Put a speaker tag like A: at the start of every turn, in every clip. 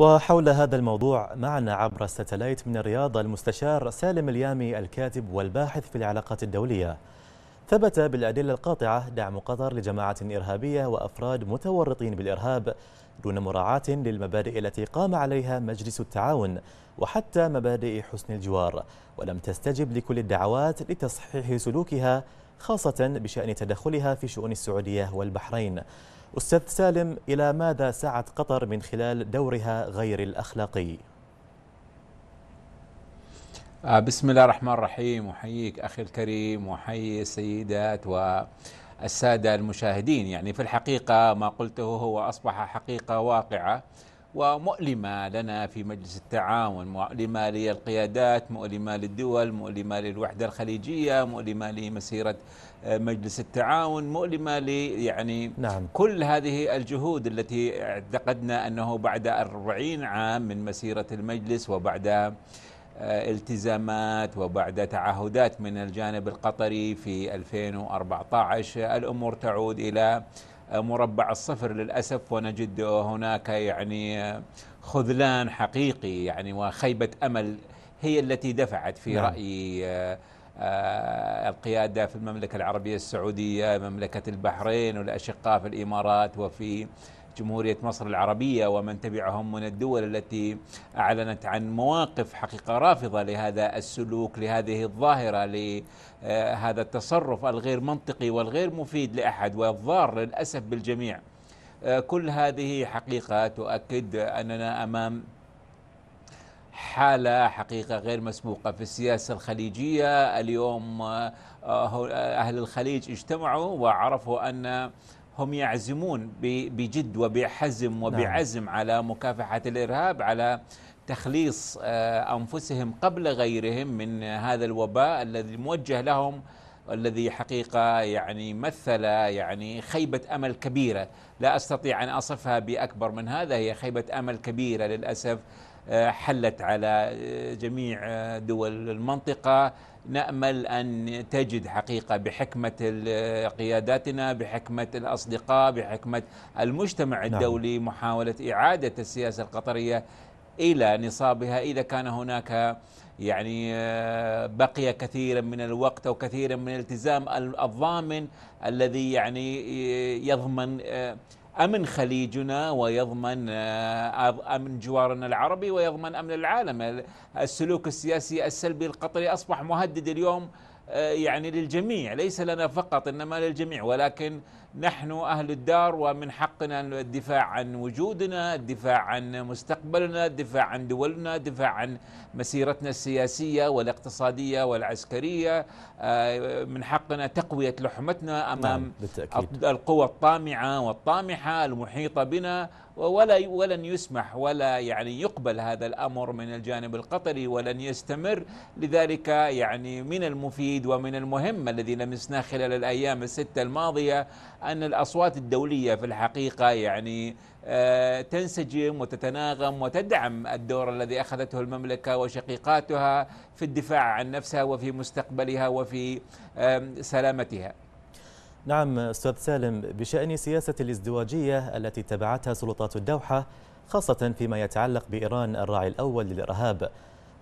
A: وحول هذا الموضوع معنا عبر الستلايت من الرياض المستشار سالم اليامي الكاتب والباحث في العلاقات الدولية ثبت بالأدلة القاطعة دعم قطر لجماعة إرهابية وأفراد متورطين بالإرهاب دون مراعاة للمبادئ التي قام عليها مجلس التعاون وحتى مبادئ حسن الجوار ولم تستجب لكل الدعوات لتصحيح سلوكها خاصة بشأن تدخلها في شؤون السعودية والبحرين أستاذ سالم إلى ماذا سعت قطر من خلال دورها غير الأخلاقي؟ آه، بسم الله الرحمن الرحيم أحييك
B: أخي الكريم وأحيي السيدات و السادة المشاهدين يعني في الحقيقة ما قلته هو أصبح حقيقة واقعة ومؤلمة لنا في مجلس التعاون مؤلمة للقيادات مؤلمة للدول مؤلمة للوحدة الخليجية مؤلمة لمسيرة آه، مجلس التعاون مؤلمة لي يعني نعم. كل هذه الجهود التي اعتقدنا أنه بعد أربعين عام من مسيرة المجلس وبعد آه، التزامات وبعد تعهدات من الجانب القطري في 2014 الأمور تعود إلى مربع الصفر للأسف ونجد هناك يعني خذلان حقيقي يعني وخيبة أمل هي التي دفعت في نعم. رأيي آه، القيادة في المملكة العربية السعودية مملكة البحرين والأشقاء في الإمارات وفي جمهورية مصر العربية ومن تبعهم من الدول التي أعلنت عن مواقف حقيقة رافضة لهذا السلوك لهذه الظاهرة لهذا التصرف الغير منطقي والغير مفيد لأحد والضار للأسف بالجميع كل هذه حقيقة تؤكد أننا أمام حالة حقيقة غير مسبوقة في السياسة الخليجية اليوم آه، آه، أهل الخليج اجتمعوا وعرفوا أن هم يعزمون بجد وبحزم نعم. وبعزم نعم. على مكافحة الإرهاب على تخليص آه، أنفسهم قبل غيرهم من هذا الوباء الذي موجه لهم الذي حقيقة يعني مثل يعني خيبة أمل كبيرة لا أستطيع أن أصفها بأكبر من هذا هي خيبة أمل كبيرة للأسف آه، حلت على آه، جميع آه، دول المنطقة نأمل أن تجد حقيقة بحكمة قياداتنا بحكمة الأصدقاء بحكمة المجتمع نعم. الدولي محاولة إعادة السياسة القطرية إلى نصابها إذا كان هناك يعني بقي كثيرا من الوقت او كثيرا من الالتزام الضامن الذي يعني يضمن أمن خليجنا ويضمن آه، أمن جوارنا العربي ويضمن أمن العالم السلوك السياسي السلبي القطري أصبح مهدد اليوم آه، يعني للجميع ليس لنا فقط انما للجميع ولكن نحن اهل الدار ومن حقنا الدفاع عن وجودنا، الدفاع عن مستقبلنا، الدفاع عن دولنا، الدفاع عن مسيرتنا السياسيه والاقتصاديه والعسكريه، آه، من حقنا تقويه لحمتنا امام نعم بالتأكيد. القوى الطامعه والطامحه المحيطه بنا ولا ولن يسمح ولا يعني يقبل هذا الامر من الجانب القطري ولن يستمر لذلك يعني من المفيد ومن المهم الذي لمسناه خلال الايام السته الماضيه ان الاصوات الدوليه في الحقيقه يعني آه، تنسجم وتتناغم وتدعم الدور الذي اخذته المملكه وشقيقاتها في الدفاع عن نفسها وفي مستقبلها وفي سلامتها
A: نعم أستاذ سالم بشأن سياسة الازدواجية التي اتبعتها سلطات الدوحة خاصة فيما يتعلق بإيران الراعي الأول للإرهاب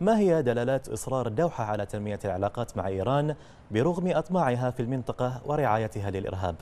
A: ما هي دلالات إصرار الدوحة على تنمية العلاقات مع إيران برغم أطماعها في المنطقة ورعايتها للإرهاب؟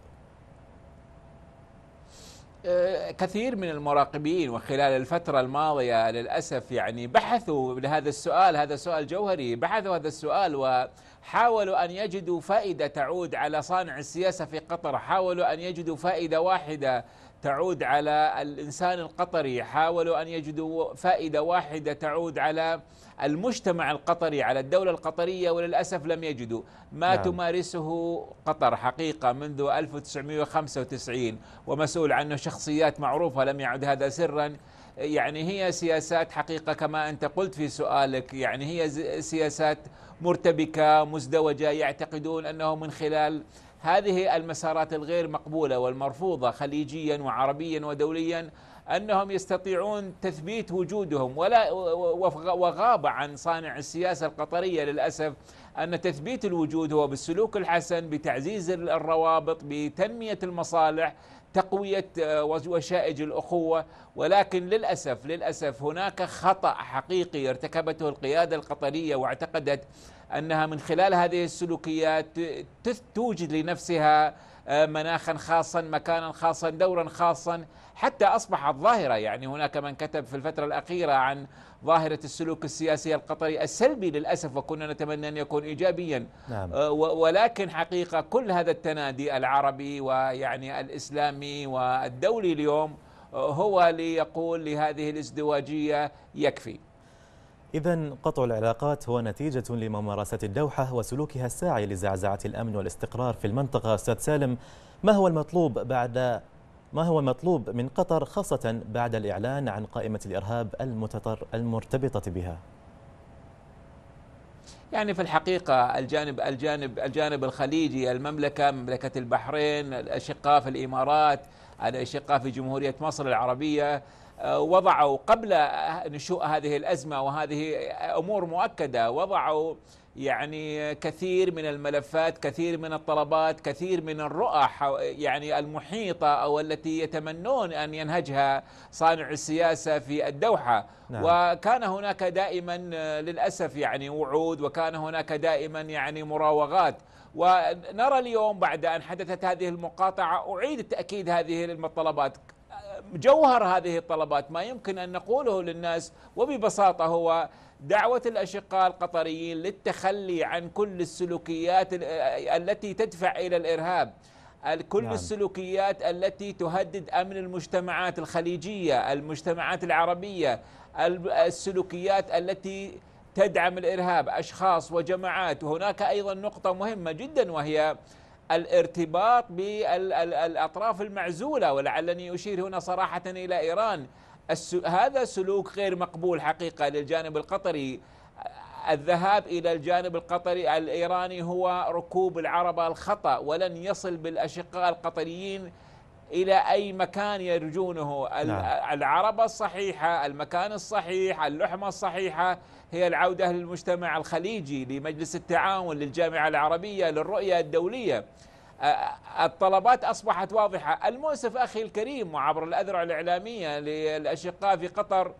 B: آه، كثير من المراقبين وخلال الفترة الماضية للأسف يعني بحثوا لهذا السؤال هذا سؤال جوهري بحثوا هذا السؤال وحاولوا أن يجدوا فائدة تعود على صانع السياسة في قطر حاولوا أن يجدوا فائدة واحدة تعود على الانسان القطري حاولوا ان يجدوا فائده واحده تعود على المجتمع القطري على الدوله القطريه وللاسف لم يجدوا ما نعم. تمارسه قطر حقيقه منذ 1995 ومسؤول عنه شخصيات معروفه لم يعد هذا سرا يعني هي سياسات حقيقه كما انت قلت في سؤالك يعني هي سياسات مرتبكه مزدوجه يعتقدون انه من خلال هذه المسارات الغير مقبولة والمرفوضة خليجيا وعربيا ودوليا أنهم يستطيعون تثبيت وجودهم ولا وغاب عن صانع السياسة القطرية للأسف أن تثبيت الوجود هو بالسلوك الحسن بتعزيز الروابط بتنمية المصالح تقوية آه، وشائج الأخوة ولكن للأسف للأسف هناك خطأ حقيقي ارتكبته القيادة القطرية واعتقدت أنها من خلال هذه السلوكيات توجد لنفسها مناخا خاصا مكانا خاصا دورا خاصا حتى أصبحت ظاهرة يعني هناك من كتب في الفترة الأخيرة عن ظاهرة السلوك السياسي القطري السلبي للأسف وكنا نتمنى أن يكون إيجابيا نعم. آه، ولكن حقيقة كل هذا التنادي العربي ويعني الإسلامي والدولي اليوم آه، هو ليقول لهذه الازدواجية يكفي
A: إذا قطع العلاقات هو نتيجة لممارسة الدوحة وسلوكها الساعي لزعزعة الأمن والاستقرار في المنطقة أستاذ سالم ما هو المطلوب بعد ما هو المطلوب من قطر خاصة بعد الإعلان عن قائمة الإرهاب المتطر المرتبطة بها؟
B: يعني في الحقيقة الجانب الجانب الجانب الخليجي المملكة مملكة البحرين الأشقاء في الإمارات الأشقاء في جمهورية مصر العربية آه، وضعوا قبل نشوء هذه الازمه وهذه امور مؤكده وضعوا يعني كثير من الملفات كثير من الطلبات كثير من الرؤى يعني المحيطة أو التي يتمنون أن ينهجها صانع السياسة في الدوحة نعم. وكان هناك دائما آه، للأسف يعني وعود وكان هناك دائما يعني مراوغات ونرى اليوم بعد أن حدثت هذه المقاطعة أعيد تأكيد هذه المطالبات جوهر هذه الطلبات ما يمكن أن نقوله للناس وببساطة هو دعوة الأشقاء القطريين للتخلي عن كل السلوكيات آه، التي تدفع إلى الإرهاب كل نعم. السلوكيات التي تهدد أمن المجتمعات الخليجية المجتمعات العربية السلوكيات التي تدعم الإرهاب أشخاص وجماعات وهناك أيضا نقطة مهمة جدا وهي الارتباط بالأطراف المعزولة ولعلني أشير هنا صراحة إلى إيران هذا سلوك غير مقبول حقيقة للجانب القطري الذهاب إلى الجانب القطري الإيراني هو ركوب العربه الخطأ ولن يصل بالأشقاء القطريين إلى أي مكان يرجونه نعم. العربة الصحيحة المكان الصحيح اللحمة الصحيحة هي العودة للمجتمع الخليجي لمجلس التعاون للجامعة العربية للرؤية الدولية الطلبات أصبحت واضحة المؤسف أخي الكريم وعبر الأذرع الإعلامية للأشقاء في قطر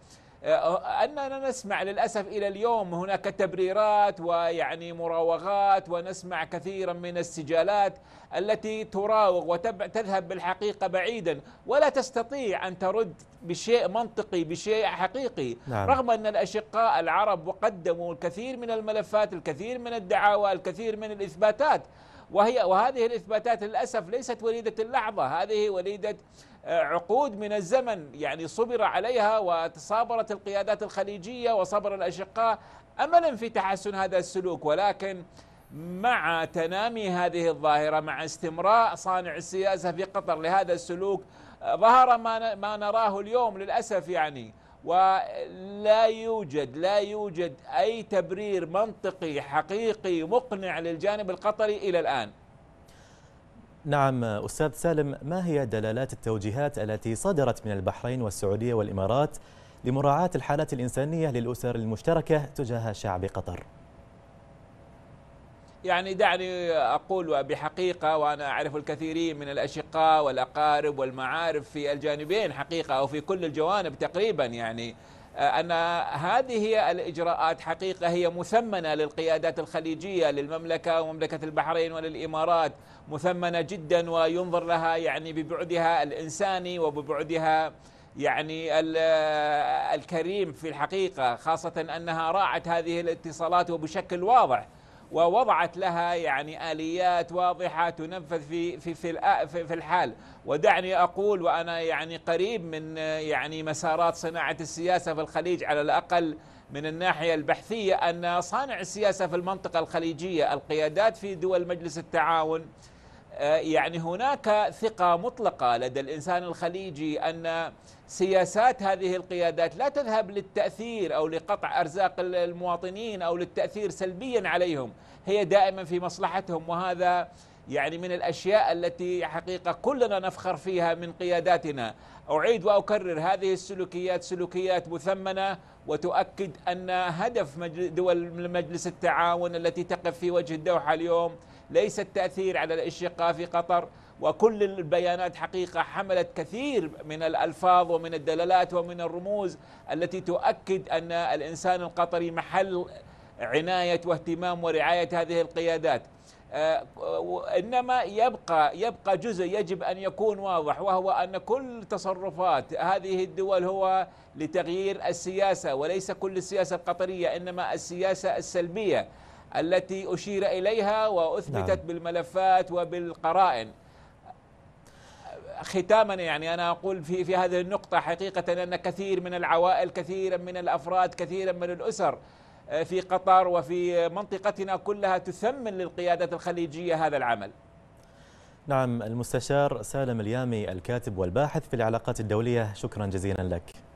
B: آه، أننا نسمع للأسف إلى اليوم هناك تبريرات ويعني مراوغات ونسمع كثيرا من السجالات التي تراوغ وتذهب بالحقيقة بعيدا ولا تستطيع أن ترد بشيء منطقي بشيء حقيقي نعم. رغم أن الأشقاء العرب وقدموا الكثير من الملفات الكثير من الدعاوى الكثير من الإثباتات وهي وهذه الإثباتات للأسف ليست وليدة اللحظة هذه وليدة عقود من الزمن يعني صبر عليها وتصابرت القيادات الخليجية وصبر الأشقاء أملا في تحسن هذا السلوك ولكن مع تنامي هذه الظاهرة مع استمراء صانع السياسة في قطر لهذا السلوك ظهر ما ما نراه اليوم للأسف يعني ولا يوجد لا يوجد أي تبرير منطقي حقيقي مقنع للجانب القطري إلى الآن
A: نعم أستاذ سالم ما هي دلالات التوجيهات التي صدرت من البحرين والسعودية والإمارات لمراعاة الحالات الإنسانية للأسر المشتركة تجاه شعب قطر؟
B: يعني دعني أقول بحقيقة وأنا أعرف الكثيرين من الأشقاء والأقارب والمعارف في الجانبين حقيقة أو في كل الجوانب تقريبا يعني آه، أن هذه الإجراءات حقيقة هي مثمنة للقيادات الخليجية للمملكة ومملكة البحرين وللإمارات مثمنة جدا وينظر لها يعني ببعدها الإنساني وببعدها يعني آه، الكريم في الحقيقة خاصة أنها راعت هذه الاتصالات وبشكل واضح ووضعت لها يعني آليات واضحة تنفذ في في في, في الحال ودعني أقول وأنا يعني قريب من يعني مسارات صناعة السياسة في الخليج على الأقل من الناحية البحثية أن صانع السياسة في المنطقة الخليجية القيادات في دول مجلس التعاون آه، يعني هناك ثقة مطلقة لدى الإنسان الخليجي أن سياسات هذه القيادات لا تذهب للتأثير أو لقطع أرزاق المواطنين أو للتأثير سلبيا عليهم هي دائما في مصلحتهم وهذا يعني من الأشياء التي حقيقة كلنا نفخر فيها من قياداتنا أعيد وأكرر هذه السلوكيات سلوكيات مثمنة وتؤكد أن هدف دول مجلس التعاون التي تقف في وجه الدوحة اليوم ليس التأثير على الاشقاء في قطر وكل البيانات حقيقة حملت كثير من الألفاظ ومن الدلالات ومن الرموز التي تؤكد أن الإنسان القطري محل عناية واهتمام ورعاية هذه القيادات آه، انما يبقى يبقى جزء يجب ان يكون واضح وهو ان كل تصرفات هذه الدول هو لتغيير السياسه وليس كل السياسه القطريه انما السياسه السلبيه التي أشير إليها وأثبتت نعم. بالملفات وبالقرائن ختاما يعني أنا أقول في, في هذه النقطة حقيقة أن كثير من العوائل كثيرا من الأفراد كثيرا من الأسر آه، في قطر وفي منطقتنا كلها تثمن للقيادات الخليجية هذا العمل
A: نعم المستشار سالم اليامي الكاتب والباحث في العلاقات الدولية شكرا جزيلا لك